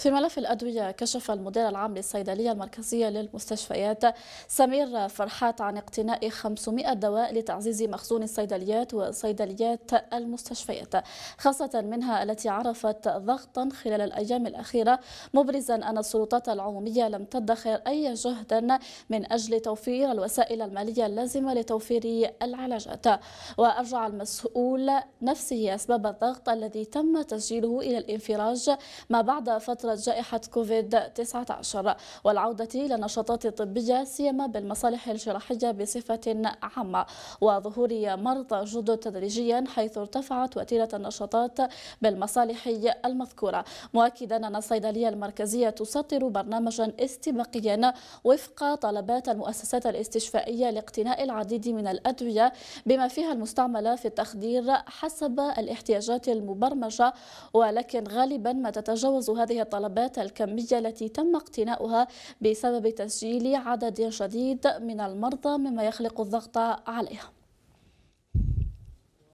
في ملف الأدوية كشف المدير العام للصيدلية المركزية للمستشفيات سمير فرحات عن اقتناء 500 دواء لتعزيز مخزون الصيدليات وصيدليات المستشفيات خاصة منها التي عرفت ضغطا خلال الأيام الأخيرة مبرزا أن السلطات العمومية لم تدخر أي جهدا من أجل توفير الوسائل المالية اللازمة لتوفير العلاجات وأرجع المسؤول نفسه أسباب الضغط الذي تم تسجيله إلى الانفراج ما بعد فترة إخراج جائحة كوفيد 19 والعودة إلى النشاطات الطبية سيما بالمصالح الجراحية بصفة عامة وظهور مرضى جدد تدريجيا حيث ارتفعت وتيرة النشاطات بالمصالح المذكورة مؤكدا أن الصيدلية المركزية تسطر برنامجا استباقيا وفق طلبات المؤسسات الاستشفائية لاقتناء العديد من الأدوية بما فيها المستعملة في التخدير حسب الاحتياجات المبرمجة ولكن غالبا ما تتجاوز هذه الطلبات الطلبات الكمية التي تم اقتناؤها بسبب تسجيل عدد شديد من المرضى مما يخلق الضغط عليها